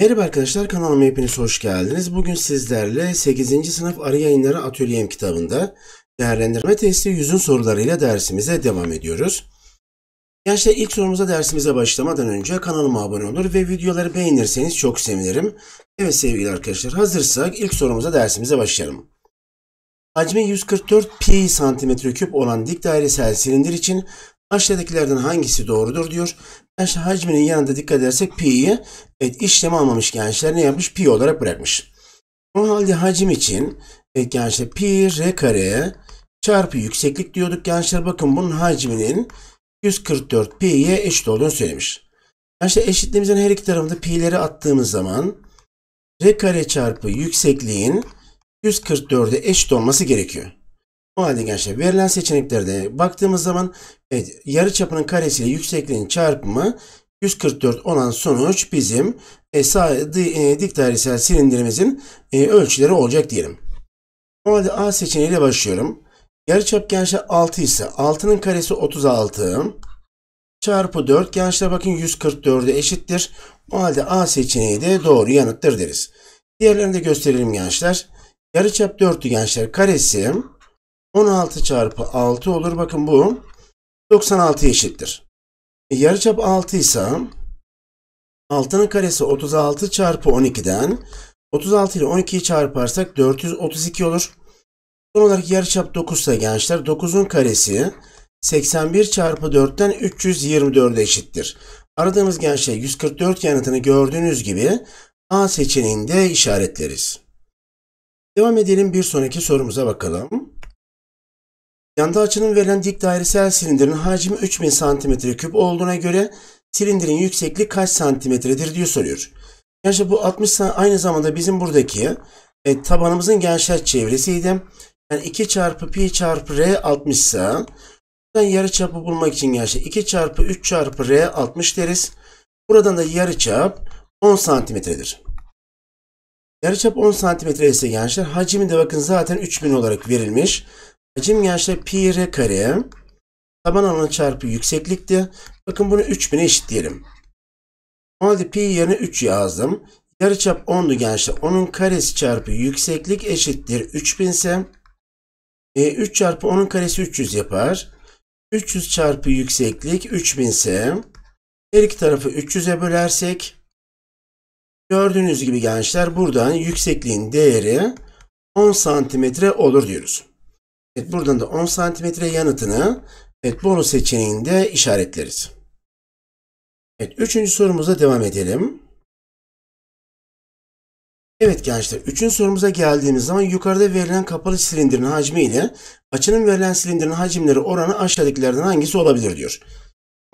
Merhaba arkadaşlar kanalıma hepiniz hoş geldiniz. Bugün sizlerle 8. sınıf Arı Yayınları Atölyem kitabında değerlendirme testi yüzün sorularıyla dersimize devam ediyoruz. Gençler ilk sorumuza dersimize başlamadan önce kanalıma abone olur ve videoları beğenirseniz çok sevinirim. Evet sevgili arkadaşlar hazırsak ilk sorumuza dersimize başlayalım. Hacmi 144 pi santimetre küp olan dik dairesel silindir için aşağıdakilerden hangisi doğrudur diyor. Gençler hacminin yanında dikkat edersek pi'yi evet, işlem almamış gençler ne yapmış? Pi olarak bırakmış. O halde hacim için evet, gençler pi r kare çarpı yükseklik diyorduk gençler. Bakın bunun hacminin 144 pi'ye eşit olduğunu söylemiş. Gençler eşitliğimizin her iki tarafında pi'leri attığımız zaman r kare çarpı yüksekliğin 144'e eşit olması gerekiyor. O halde gençler verilen seçeneklerde baktığımız zaman evet, yarı çapının karesiyle yüksekliğin çarpımı 144 olan sonuç bizim e, sağ, e, dik dairesel silindirimizin e, ölçüleri olacak diyelim. O halde A seçeneğiyle başlıyorum. Yarı çap gençler 6 ise 6'nın karesi 36 çarpı 4 gençler bakın 144'e eşittir. O halde A seçeneği de doğru yanıttır deriz. Diğerlerini de gösterelim gençler. Yarıçap 4 gençler. Karesi 16 çarpı 6 olur. Bakın bu 96 eşittir. E, yarıçap 6 ise 6'nın karesi 36 çarpı 12'den 36 ile 12'yi çarparsak 432 olur. Son olarak yarıçap 9 ise gençler 9'un karesi 81 çarpı 4'ten 324 eşittir. Aradığımız gençler 144 yanıtını gördüğünüz gibi A seçeneğinde işaretleriz. Devam edelim bir sonraki sorumuza bakalım. Yanda açının verilen dik dairesel silindirin hacmi 3000 cm3 olduğuna göre silindirin yüksekliği kaç santimetredir diye soruyor. Gerçi bu 60 aynı zamanda bizim buradaki e, tabanımızın genişlet çevresiydi. Yani 2 çarpı pi çarpı r 60 ise buradan yarı çapı bulmak için genişlet 2 çarpı 3 çarpı r 60 deriz. Buradan da yarı çap 10 santimetredir. Yarıçap 10 cm ise gençler hacmi de bakın zaten 3000 olarak verilmiş. Hacim gençler pi r kare taban alanı çarpı yükseklikti. Bakın bunu 3000'e eşitleyelim. O halde pi yerine 3 yazdım. Yarıçap 10'du gençler. Onun karesi çarpı yükseklik eşittir 3000 ise e, 3 çarpı 10'un karesi 300 yapar. 300 çarpı yükseklik 3000 ise her iki tarafı 300'e bölersek Gördüğünüz gibi gençler buradan yüksekliğin değeri 10 santimetre olur diyoruz. Evet, buradan da 10 santimetre yanıtını evet, boru seçeneğinde işaretleriz. Evet, üçüncü sorumuza devam edelim. Evet gençler, üçüncü sorumuza geldiğimiz zaman yukarıda verilen kapalı silindirin hacmi ile açının verilen silindirin hacimleri oranı aşağıdakilerden hangisi olabilir diyor.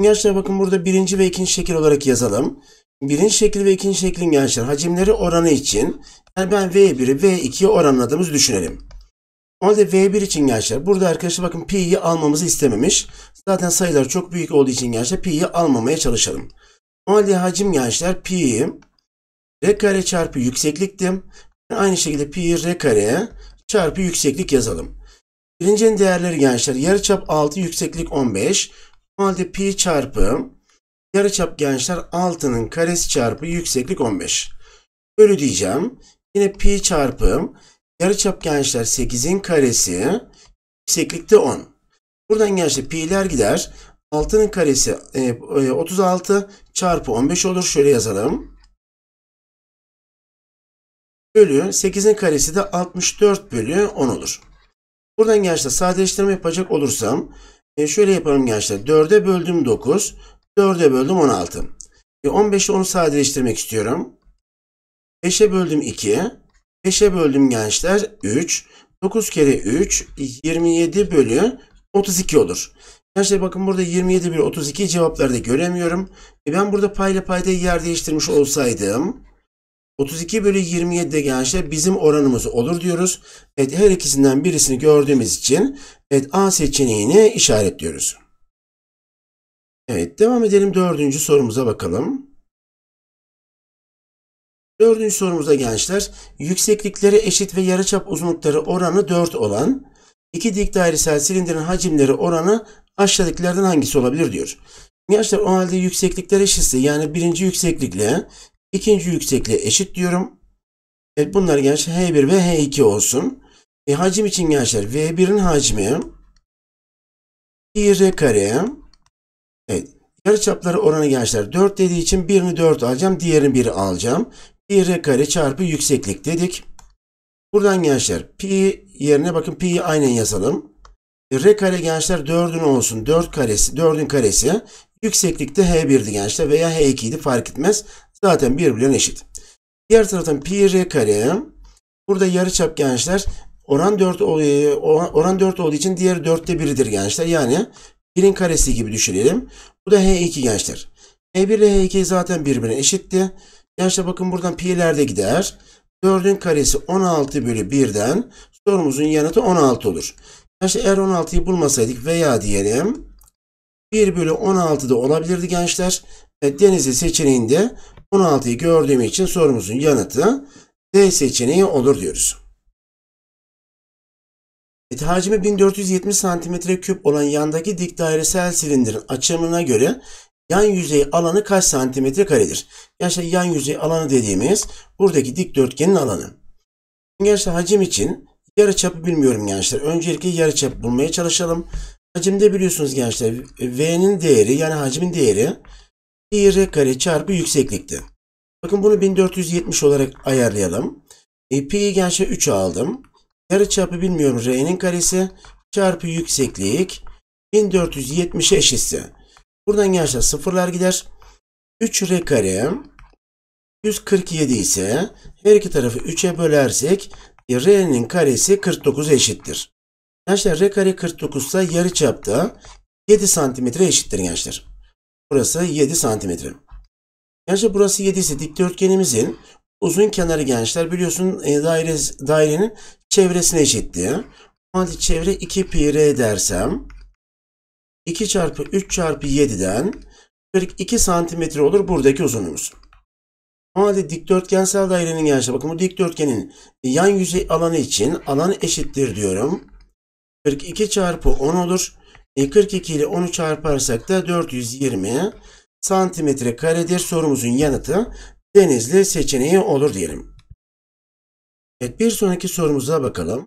Gençler bakın burada birinci ve ikinci şekil olarak yazalım. Birinci şekil ve ikinci şeklin gençler hacimleri oranı için yani ben V1'i v 2yi oranladığımızı düşünelim. O halde V1 için gençler burada arkadaşlar bakın pi'yi almamızı istememiş. Zaten sayılar çok büyük olduğu için gençler pi'yi almamaya çalışalım. O halde hacim gençler pi r kare çarpı yüksekliktim. Aynı şekilde pi r kare çarpı yükseklik yazalım. Birincinin değerleri gençler yarıçap 6 yükseklik 15. O halde pi çarpı Yarıçap gençler 6'nın karesi çarpı yükseklik 15. Bölü diyeceğim. Yine pi çarpı yarıçap gençler 8'in karesi yükseklikte 10. Buradan gençler pi'ler gider. 6'nın karesi 36 e, e, çarpı 15 olur. Şöyle yazalım. Bölü 8'in karesi de 64 bölü 10 olur. Buradan gençler sadeleştirme yapacak olursam e, şöyle yapalım gençler. 4'e böldüm 9. 4'e böldüm 16. E 15'i onu sadeleştirmek istiyorum. 5'e böldüm 2. 5'e böldüm gençler 3. 9 kere 3 27 bölü 32 olur. Gençler bakın burada 27 bölü 32 cevaplarda göremiyorum. E ben burada payla payda yer değiştirmiş olsaydım 32 bölü 27 de gençler bizim oranımız olur diyoruz. Evet her ikisinden birisini gördüğümüz için evet A seçeneğini işaretliyoruz. Evet devam edelim dördüncü sorumuza bakalım. Dördüncü sorumuza gençler yükseklikleri eşit ve yarıçap uzunlukları oranı 4 olan iki dik dairesel silindirin hacimleri oranı aşağıdakilerden hangisi olabilir diyor. Gençler o halde yükseklikler eşitse yani birinci yükseklikle ikinci yüksekliğe eşit diyorum. Evet bunlar gençler H1 ve H2 olsun. E, hacim için gençler V1'in hacmi pi r kare Evet. Yarı çapları oranı gençler 4 dediği için birini 4 alacağım. Diğerini 1 alacağım. 1 kare çarpı yükseklik dedik. Buradan gençler pi yerine bakın pi'yi aynen yazalım. E, R kare gençler 4'ün olsun. 4 karesi 4'ün karesi. Yükseklikte H1'di gençler veya H2 idi fark etmez. Zaten birbirine eşit. Diğer taraftan pi R kare. Burada yarıçap gençler oran 4 e, oran 4 olduğu için diğer 4'te biridir gençler. Yani 1'in karesi gibi düşünelim. Bu da H2 gençler. H1 ile H2 zaten birbirine eşitti. Gençler bakın buradan pi'lerde gider. 4'ün karesi 16 bölü 1'den sorumuzun yanıtı 16 olur. Gençler eğer 16'yı bulmasaydık veya diyelim 1 bölü 16 da olabilirdi gençler. E, Denizli seçeneğinde 16'yı gördüğüm için sorumuzun yanıtı D seçeneği olur diyoruz. Hacmi e, 1470 santimetre küp olan yandaki dik dairesel silindirin açımına göre yan yüzey alanı kaç santimetre karedir? Gençler yan yüzey alanı dediğimiz buradaki dikdörtgenin alanı. Gençler hacim için yarıçapı bilmiyorum gençler. Öncelikle yarıçapı bulmaya çalışalım. Hacimde biliyorsunuz gençler V'nin değeri yani hacmin değeri pi kare çarpı yükseklikti. Bakın bunu 1470 olarak ayarlayalım. E, pi'yi gençler 3 aldım. Yarıçapı bilmiyorum R'nin karesi çarpı yükseklik 1470'e eşitse. Buradan gençler sıfırlar gider. 3R kare 147 ise her iki tarafı 3'e bölersek R'nin karesi 49 eşittir. Gençler R kare 49 ise yarı çapta 7 santimetre eşittir gençler. Burası 7 santimetre. Gençler burası 7 ise dikdörtgenimizin Uzun kenarı gençler biliyorsun e, daire, dairenin çevresine eşittir. O çevre 2 pi r dersem 2 çarpı 3 çarpı 7'den 42 santimetre olur buradaki uzunluğumuz. O dikdörtgensel dairenin gençler bakın bu dikdörtgenin yan yüzey alanı için alan eşittir diyorum. 42 çarpı 10 olur. 42 e, ile 10'u çarparsak da 420 santimetre karedir sorumuzun yanıtı Denizli seçeneği olur diyelim. Evet, bir sonraki sorumuza bakalım.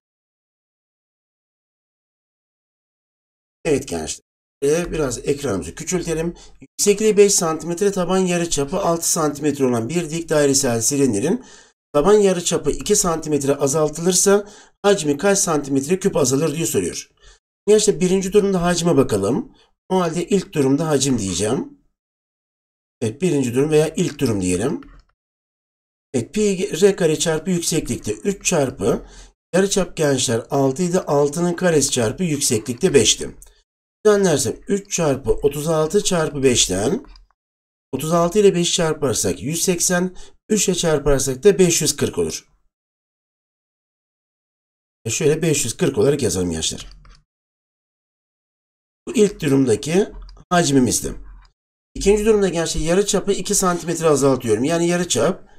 Evet gençler. E, biraz ekranımızı küçültelim. Yüksekliği 5 cm taban yarı çapı 6 cm olan bir dik dairesel silindirin taban yarı çapı 2 cm azaltılırsa hacmi kaç cm küp azalır diye soruyor. Gençler birinci durumda hacme bakalım. O halde ilk durumda hacim diyeceğim. Evet birinci durum veya ilk durum diyelim. Evet pi r kare çarpı yükseklikte 3 çarpı yarıçap gençler 6 idi. 6'nın karesi çarpı yükseklikte 5'ti. Düzenlersem 3 çarpı 36 çarpı 5'ten 36 ile 5 çarparsak 180, 3 ile çarparsak da 540 olur. E şöyle 540 olarak yazalım gençler. Bu ilk durumdaki hacmimizdi. İkinci durumda gençler yarı çapı 2 cm azaltıyorum. Yani yarı çap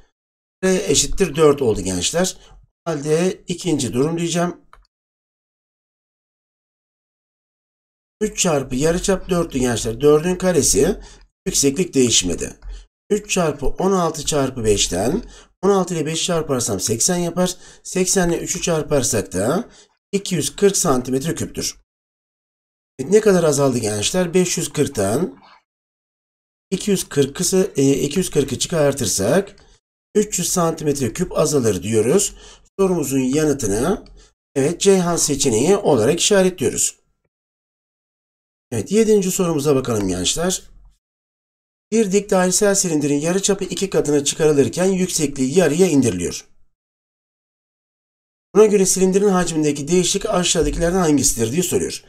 eşittir 4 oldu gençler. Halde ikinci durum diyeceğim. 3 çarpı yarıçap 4'tü gençler. 4'ün karesi yükseklik değişmedi. 3 çarpı 16 çarpı 5'ten 16 ile 5 çarparsam 80 yapar. 80 ile 3'ü çarparsak da 240 santimetre küptür. E, ne kadar azaldı gençler? 540'tan 240'ı 240'ı çıkartırsak 300 santimetre küp azalır diyoruz. Sorumuzun yanıtını evet Ceyhan seçeneği olarak işaretliyoruz. Evet 7. sorumuza bakalım gençler. Bir dik dairesel silindirin yarıçapı iki katına çıkarılırken yüksekliği yarıya indiriliyor. Buna göre silindirin hacmindeki değişik aşağıdakilerden hangisidir diye soruyor.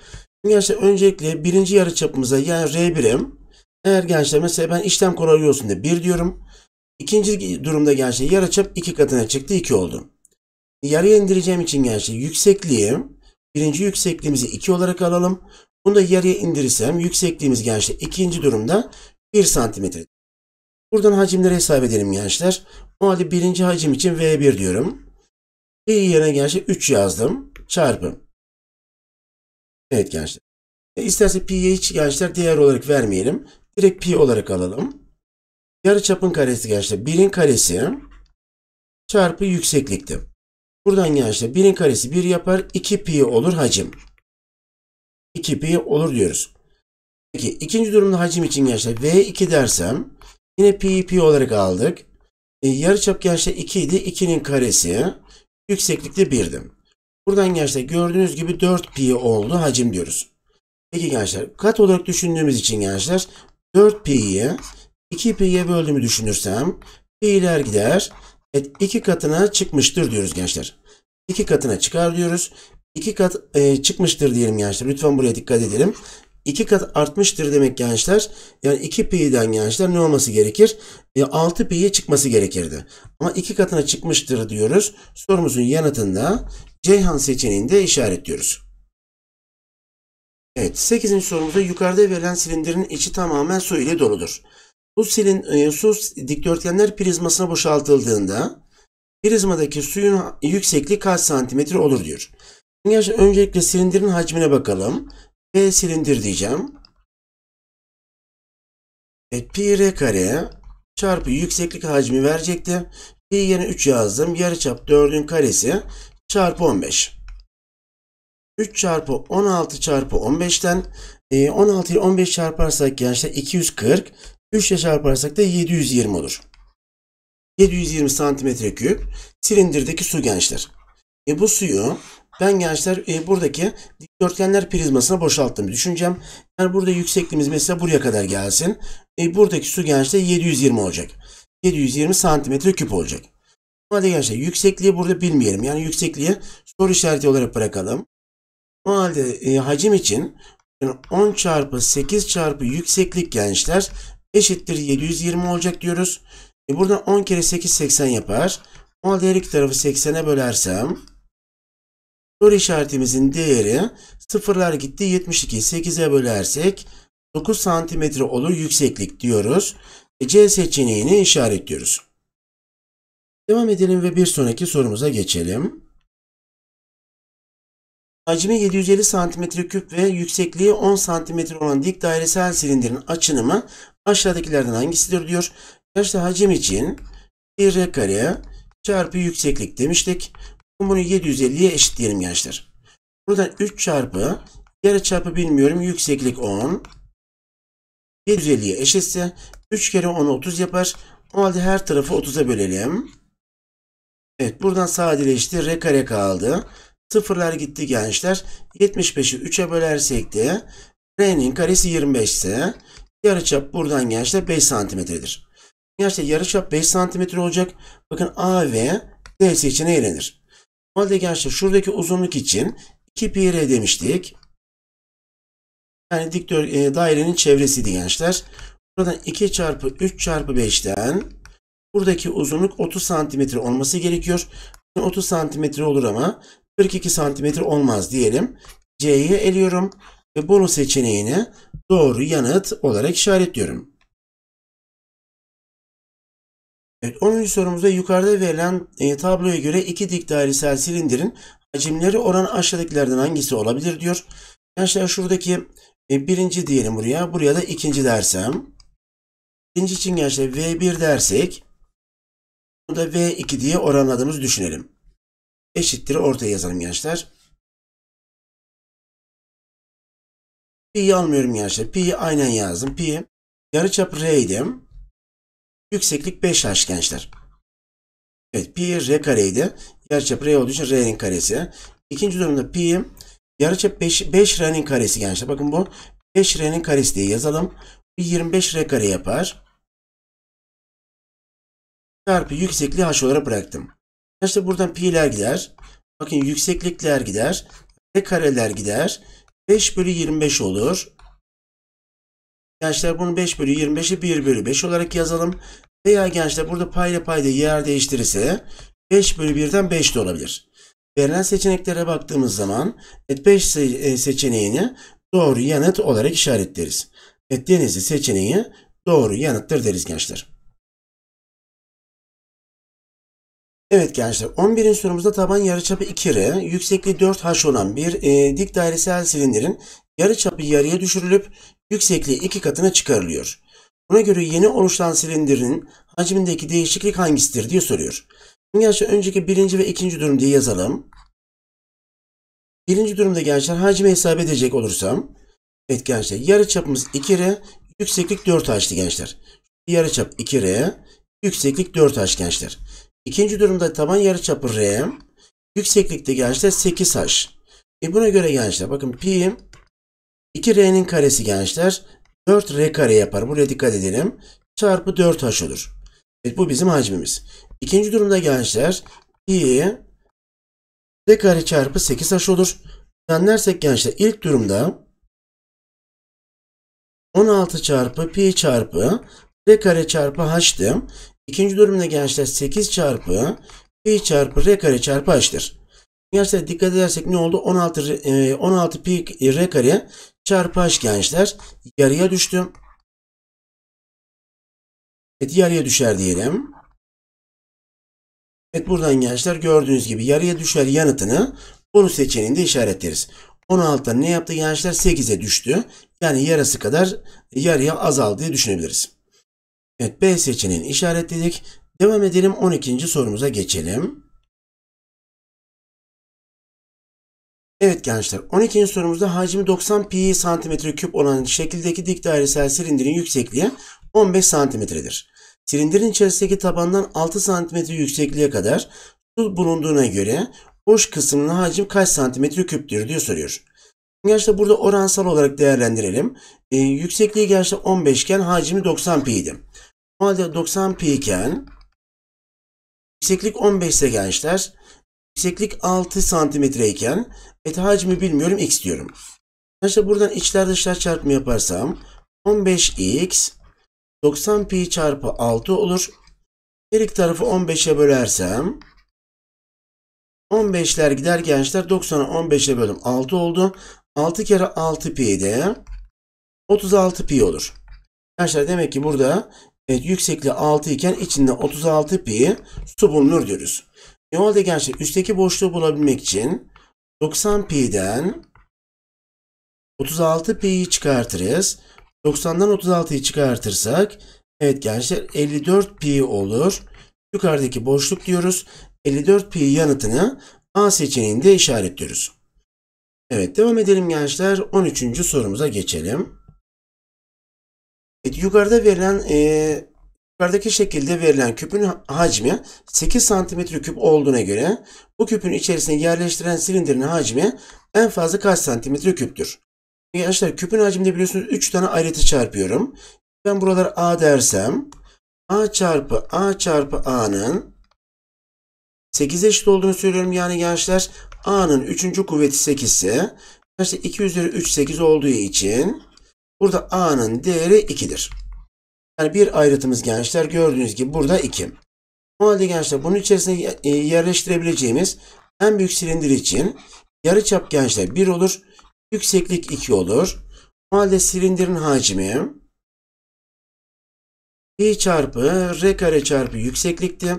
Gençler öncelikle birinci yarıçapımıza yani R birim eğer gençler mesela ben işlem kolay olsun diye 1 diyorum. İkinci durumda şey, yarı çap iki katına çıktı iki oldu. Yarıya indireceğim için gerçeği şey, yüksekliğim birinci yüksekliğimizi iki olarak alalım. Bunu da yarıya indirirsem yüksekliğimiz gençler şey, ikinci durumda bir santimetre. Buradan hacimleri hesap edelim gençler. O halde birinci hacim için V1 diyorum. V yerine gençler 3 yazdım. çarpım. Evet gençler. E isterse pi'ye hiç gençler değer olarak vermeyelim. Direkt pi olarak alalım. Yarı çapın karesi gençler birin karesi çarpı yükseklikti. Buradan gençler birin karesi bir yapar 2 pi olur hacim. 2 pi olur diyoruz. Peki ikinci durumda hacim için gençler V2 dersem yine pi pi olarak aldık. E, çap gençler 2 idi. 2'nin karesi yükseklikte 1'di. Buradan gençler gördüğünüz gibi 4 pi oldu hacim diyoruz. Peki gençler kat olarak düşündüğümüz için gençler 4 pi'yi 2 pi'ye böldüğümü düşünürsem pi'ler gider. Evet, 2 katına çıkmıştır diyoruz gençler. 2 katına çıkar diyoruz. 2 kat e, çıkmıştır diyelim gençler. Lütfen buraya dikkat edelim. 2 kat artmıştır demek gençler. Yani 2 pi'den gençler ne olması gerekir? E, 6 pi'ye çıkması gerekirdi. Ama 2 katına çıkmıştır diyoruz. Sorumuzun yanıtında Ceyhan seçeneğinde işaretliyoruz. Evet 8. sorumuzda yukarıda verilen silindirin içi tamamen su ile doludur. Bu silin, e, su dikdörtgenler prizmasına boşaltıldığında prizmadaki suyun yüksekliği kaç santimetre olur diyor. Şimdi öncelikle silindirin hacmine bakalım. P silindir diyeceğim. Evet, pi r kare çarpı yükseklik hacmi verecekti. Pi yerine 3 yazdım. Yarıçap 4'ün karesi çarpı 15. 3 çarpı 16 çarpı 15'ten 16 e, ile 15 çarparsak gençler 240 3 ile çarparsak da 720 olur. 720 santimetre küp silindirdeki su gençler. E bu suyu ben gençler e, buradaki dikdörtgenler prizmasına boşalttım. Düşüneceğim. Yani burada yüksekliğimiz mesela buraya kadar gelsin. E, buradaki su gençler 720 olacak. 720 santimetre küp olacak. Hadi gençler yüksekliği burada bilmeyelim. Yani yüksekliği soru işareti olarak bırakalım. O halde e, hacim için 10 çarpı 8 çarpı yükseklik gençler eşittir 720 olacak diyoruz. E burada 10 kere 8 80 yapar. O halde her iki tarafı 80'e bölersem soru işaretimizin değeri sıfırlar gitti 72 8'e bölersek 9 santimetre olur yükseklik diyoruz. E C seçeneğini işaretliyoruz. Devam edelim ve bir sonraki sorumuza geçelim. Hacmi 750 cm3 ve yüksekliği 10 cm olan dik dairesel silindirin açınımı aşağıdakilerden hangisidir diyor. Yaşta hacim için r kare çarpı yükseklik demiştik. Bunu 750'ye eşitleyelim gençler. Buradan 3 çarpı yarı çarpı bilmiyorum yükseklik 10. 750'ye eşitse 3 kere 10 30 yapar. O halde her tarafı 30'a bölelim. Evet buradan sadeleşti. R kare kaldı. Sıfırlar gitti gençler. 75'i 3'e bölersek de R'nin karesi 25 ise yarıçap buradan gençler 5 santimetredir. Gençler yarıçap 5 santimetre olacak. Bakın A ve D seçeneği elenir. Normalde gençler şuradaki uzunluk için 2 pi R demiştik. Yani dikdör e, dairenin çevresiydi gençler. Buradan 2 çarpı 3 çarpı 5'ten buradaki uzunluk 30 santimetre olması gerekiyor. 30 santimetre olur ama 42 santimetre olmaz diyelim. C'yi eliyorum ve boru seçeneğini doğru yanıt olarak işaretliyorum. Evet 10. sorumuzda yukarıda verilen e, tabloya göre iki dik dairesel silindirin hacimleri oran aşağıdakilerden hangisi olabilir diyor. Gençler şuradaki e, birinci diyelim buraya. Buraya da ikinci dersem. İkinci için gençler V1 dersek bunu da V2 diye oranladığımızı düşünelim eşittir ortaya yazalım gençler. Pi'yi almıyorum gençler. Pi'yi aynen yazdım. Pi yarıçap R idim. Yükseklik 5H gençler. Evet pi R kareydi. Yarıçap R olduğu için R'nin karesi. İkinci durumda pi yarıçap 5, 5 R'nin karesi gençler. Bakın bu 5 R'nin karesi diye yazalım. Bu 25 R kare yapar. Çarpı yüksekliği H olarak bıraktım. Arkadaşlar buradan pi'ler gider. Bakın yükseklikler gider. Ve kareler gider. 5 bölü 25 olur. Gençler bunu 5 bölü 25'i 1 bölü 5 olarak yazalım. Veya gençler burada payla payda yer değiştirirse 5 bölü 1'den 5 de olabilir. Verilen seçeneklere baktığımız zaman 5 e, seçeneğini doğru yanıt olarak işaretleriz. Et denizi seçeneği doğru yanıttır deriz gençler. Evet gençler 11. sorumuzda taban yarıçapı 2R, yüksekliği 4H olan bir e, dik dairesel silindirin yarıçapı yarıya düşürülüp yüksekliği iki katına çıkarılıyor. Buna göre yeni oluşan silindirin hacmindeki değişiklik hangisidir diye soruyor. Şimdi gençler önceki birinci ve ikinci durum diye yazalım. Birinci durumda gençler hacmi hesap edecek olursam evet gençler yarıçapımız 2R, yükseklik 4H'ti gençler. Yarıçap 2R, yükseklik 4H gençler. İkinci durumda taban yarı çapı R. Yükseklikte gençler 8H. E buna göre gençler bakın pi 2R'nin karesi gençler 4R kare yapar. Buraya dikkat edelim. Çarpı 4H olur. Evet bu bizim hacmimiz. İkinci durumda gençler pi R kare çarpı 8H olur. Düzenlersek gençler ilk durumda 16 çarpı pi çarpı r kare çarpı h'tı. İkinci durumda gençler 8 çarpı pi çarpı r kare çarpı h'tir. Gençler dikkat edersek ne oldu? 16 16 e, pi r kare çarpı h gençler yarıya düştü. Evet yarıya düşer diyelim. Evet buradan gençler gördüğünüz gibi yarıya düşer yanıtını bunu seçeneğinde işaretleriz. 16'da ne yaptı gençler? 8'e düştü. Yani yarısı kadar yarıya azaldı diye düşünebiliriz. Evet B seçeneğini işaretledik. Devam edelim 12. sorumuza geçelim. Evet gençler 12. sorumuzda hacmi 90 pi santimetre küp olan şekildeki dik dairesel silindirin yüksekliği 15 santimetredir. Silindirin içerisindeki tabandan 6 santimetre yüksekliğe kadar su bulunduğuna göre boş kısmının hacim kaç santimetre küptür diye soruyor. Gençler burada oransal olarak değerlendirelim. E, yüksekliği gençler 15 iken hacmi 90 pi idi. Normalde 90 pi iken yükseklik 15 ise gençler yükseklik 6 santimetre iken et hacmi bilmiyorum x diyorum. Arkadaşlar buradan içler dışlar çarpımı yaparsam 15x 90pi çarpı 6 olur. Her iki tarafı 15'e bölersem 15'ler gider gençler 90'ı 15'e bölüm 6 oldu. 6 kere 6 pi de 36 pi olur. Gençler demek ki burada Evet yüksekliği 6 iken içinde 36 pi su bulunur diyoruz. Ne halde gençler üstteki boşluğu bulabilmek için 90 pi'den 36 pi'yi çıkartırız. 90'dan 36'yı çıkartırsak evet gençler 54 pi olur. Yukarıdaki boşluk diyoruz. 54 pi yanıtını A seçeneğinde işaretliyoruz. Evet devam edelim gençler. 13. sorumuza geçelim. Yukarıda verilen e, yukarıdaki şekilde verilen küpün hacmi 8 santimetre küp olduğuna göre bu küpün içerisine yerleştirilen silindirin hacmi en fazla kaç santimetre küptür? Arkadaşlar küpün hacminde biliyorsunuz 3 tane aleti çarpıyorum. Ben buralar A dersem A çarpı A çarpı A'nın 8 eşit olduğunu söylüyorum. Yani gençler A'nın 3. kuvveti 8 ise işte 2 üzeri 3 8 olduğu için Burada A'nın değeri 2'dir. Yani bir ayrıtımız gençler gördüğünüz gibi burada 2. O halde gençler bunun içerisine e, yerleştirebileceğimiz en büyük silindir için yarıçap gençler 1 olur. Yükseklik 2 olur. O halde silindirin hacmi pi çarpı r kare çarpı yükseklikti.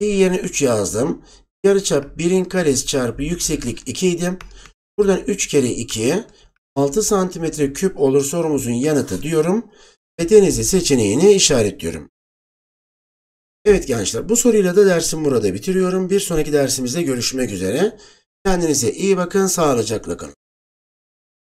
Pi yerine 3 yazdım. Yarıçap 1'in karesi çarpı yükseklik 2 idi. Buradan 3 kere 2 6 santimetre küp olur sorumuzun yanıtı diyorum ve denizi seçeneğini işaretliyorum. Evet gençler bu soruyla da dersim burada bitiriyorum. Bir sonraki dersimizde görüşmek üzere. Kendinize iyi bakın, sağlıcakla kalın.